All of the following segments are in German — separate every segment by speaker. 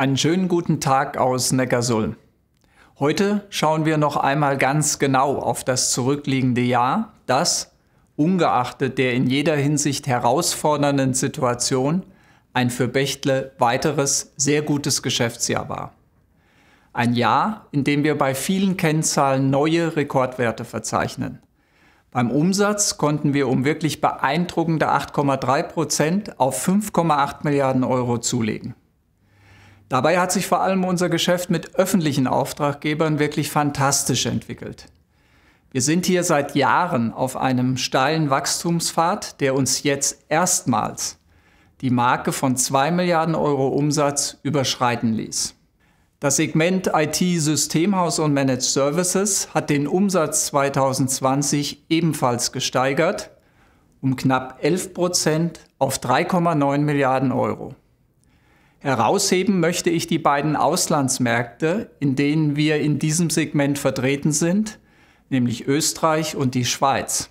Speaker 1: Einen schönen guten Tag aus Neckarsulm. Heute schauen wir noch einmal ganz genau auf das zurückliegende Jahr, das, ungeachtet der in jeder Hinsicht herausfordernden Situation, ein für Bechtle weiteres sehr gutes Geschäftsjahr war. Ein Jahr, in dem wir bei vielen Kennzahlen neue Rekordwerte verzeichnen. Beim Umsatz konnten wir um wirklich beeindruckende 8,3 Prozent auf 5,8 Milliarden Euro zulegen. Dabei hat sich vor allem unser Geschäft mit öffentlichen Auftraggebern wirklich fantastisch entwickelt. Wir sind hier seit Jahren auf einem steilen Wachstumspfad, der uns jetzt erstmals die Marke von 2 Milliarden Euro Umsatz überschreiten ließ. Das Segment IT-Systemhaus und Managed Services hat den Umsatz 2020 ebenfalls gesteigert, um knapp 11 Prozent auf 3,9 Milliarden Euro. Herausheben möchte ich die beiden Auslandsmärkte, in denen wir in diesem Segment vertreten sind, nämlich Österreich und die Schweiz.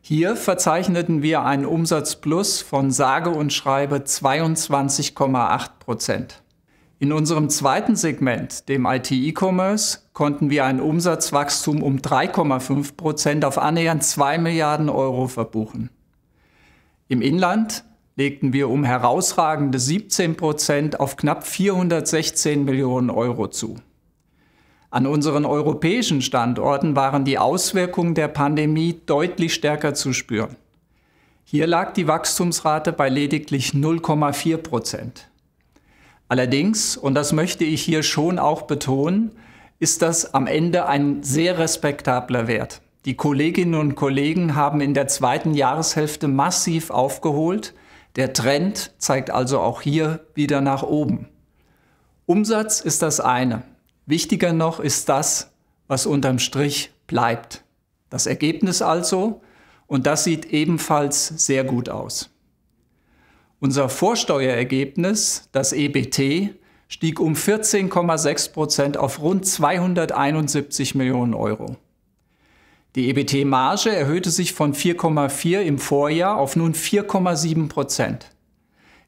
Speaker 1: Hier verzeichneten wir einen Umsatzplus von sage und schreibe 22,8 Prozent. In unserem zweiten Segment, dem IT-E-Commerce, konnten wir ein Umsatzwachstum um 3,5 Prozent auf annähernd 2 Milliarden Euro verbuchen. Im Inland legten wir um herausragende 17 Prozent auf knapp 416 Millionen Euro zu. An unseren europäischen Standorten waren die Auswirkungen der Pandemie deutlich stärker zu spüren. Hier lag die Wachstumsrate bei lediglich 0,4 Prozent. Allerdings, und das möchte ich hier schon auch betonen, ist das am Ende ein sehr respektabler Wert. Die Kolleginnen und Kollegen haben in der zweiten Jahreshälfte massiv aufgeholt der Trend zeigt also auch hier wieder nach oben. Umsatz ist das eine. Wichtiger noch ist das, was unterm Strich bleibt. Das Ergebnis also, und das sieht ebenfalls sehr gut aus. Unser Vorsteuerergebnis, das EBT, stieg um 14,6 Prozent auf rund 271 Millionen Euro. Die EBT-Marge erhöhte sich von 4,4 im Vorjahr auf nun 4,7 Prozent.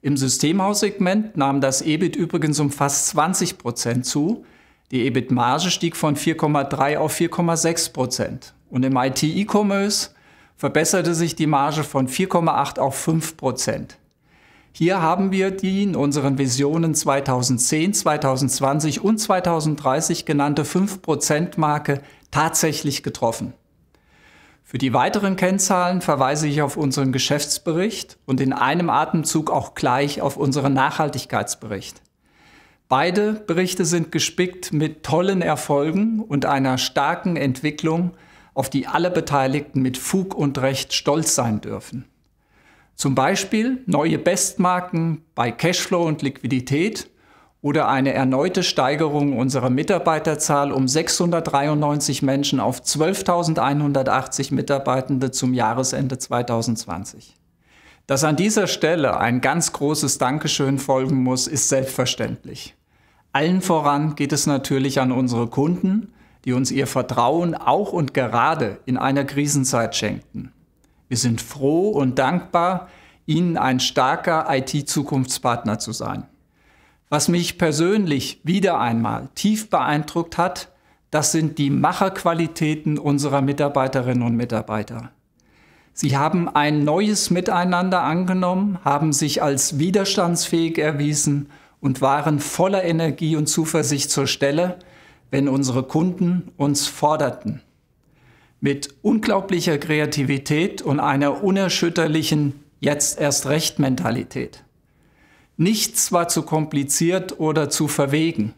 Speaker 1: Im Systemhaussegment nahm das EBIT übrigens um fast 20 Prozent zu. Die EBIT-Marge stieg von 4,3 auf 4,6 Prozent. Und im IT-E-Commerce verbesserte sich die Marge von 4,8 auf 5 Prozent. Hier haben wir die in unseren Visionen 2010, 2020 und 2030 genannte 5%-Marke prozent tatsächlich getroffen. Für die weiteren Kennzahlen verweise ich auf unseren Geschäftsbericht und in einem Atemzug auch gleich auf unseren Nachhaltigkeitsbericht. Beide Berichte sind gespickt mit tollen Erfolgen und einer starken Entwicklung, auf die alle Beteiligten mit Fug und Recht stolz sein dürfen. Zum Beispiel neue Bestmarken bei Cashflow und Liquidität oder eine erneute Steigerung unserer Mitarbeiterzahl um 693 Menschen auf 12.180 Mitarbeitende zum Jahresende 2020. Dass an dieser Stelle ein ganz großes Dankeschön folgen muss, ist selbstverständlich. Allen voran geht es natürlich an unsere Kunden, die uns ihr Vertrauen auch und gerade in einer Krisenzeit schenkten. Wir sind froh und dankbar, Ihnen ein starker IT-Zukunftspartner zu sein. Was mich persönlich wieder einmal tief beeindruckt hat, das sind die Macherqualitäten unserer Mitarbeiterinnen und Mitarbeiter. Sie haben ein neues Miteinander angenommen, haben sich als widerstandsfähig erwiesen und waren voller Energie und Zuversicht zur Stelle, wenn unsere Kunden uns forderten. Mit unglaublicher Kreativität und einer unerschütterlichen Jetzt erst recht Mentalität. Nichts war zu kompliziert oder zu verwegen.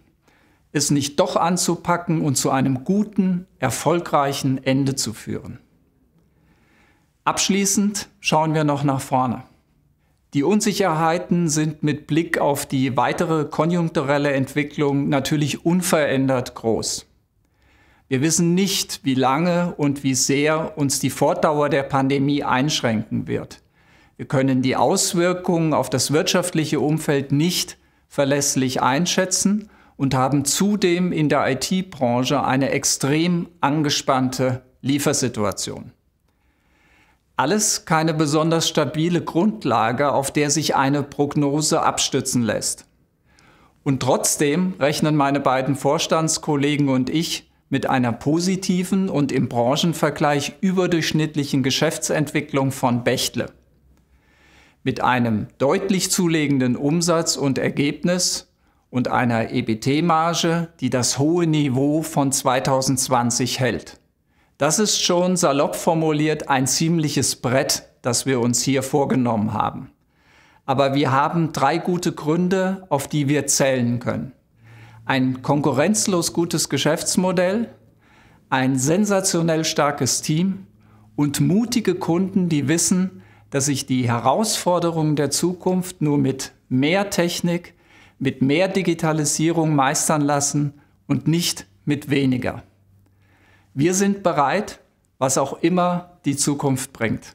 Speaker 1: Es nicht doch anzupacken und zu einem guten, erfolgreichen Ende zu führen. Abschließend schauen wir noch nach vorne. Die Unsicherheiten sind mit Blick auf die weitere konjunkturelle Entwicklung natürlich unverändert groß. Wir wissen nicht, wie lange und wie sehr uns die Fortdauer der Pandemie einschränken wird. Wir können die Auswirkungen auf das wirtschaftliche Umfeld nicht verlässlich einschätzen und haben zudem in der IT-Branche eine extrem angespannte Liefersituation. Alles keine besonders stabile Grundlage, auf der sich eine Prognose abstützen lässt. Und trotzdem rechnen meine beiden Vorstandskollegen und ich mit einer positiven und im Branchenvergleich überdurchschnittlichen Geschäftsentwicklung von Bechtle mit einem deutlich zulegenden Umsatz und Ergebnis und einer EBT-Marge, die das hohe Niveau von 2020 hält. Das ist schon salopp formuliert ein ziemliches Brett, das wir uns hier vorgenommen haben. Aber wir haben drei gute Gründe, auf die wir zählen können. Ein konkurrenzlos gutes Geschäftsmodell, ein sensationell starkes Team und mutige Kunden, die wissen, dass ich die Herausforderungen der Zukunft nur mit mehr Technik, mit mehr Digitalisierung meistern lassen und nicht mit weniger. Wir sind bereit, was auch immer die Zukunft bringt.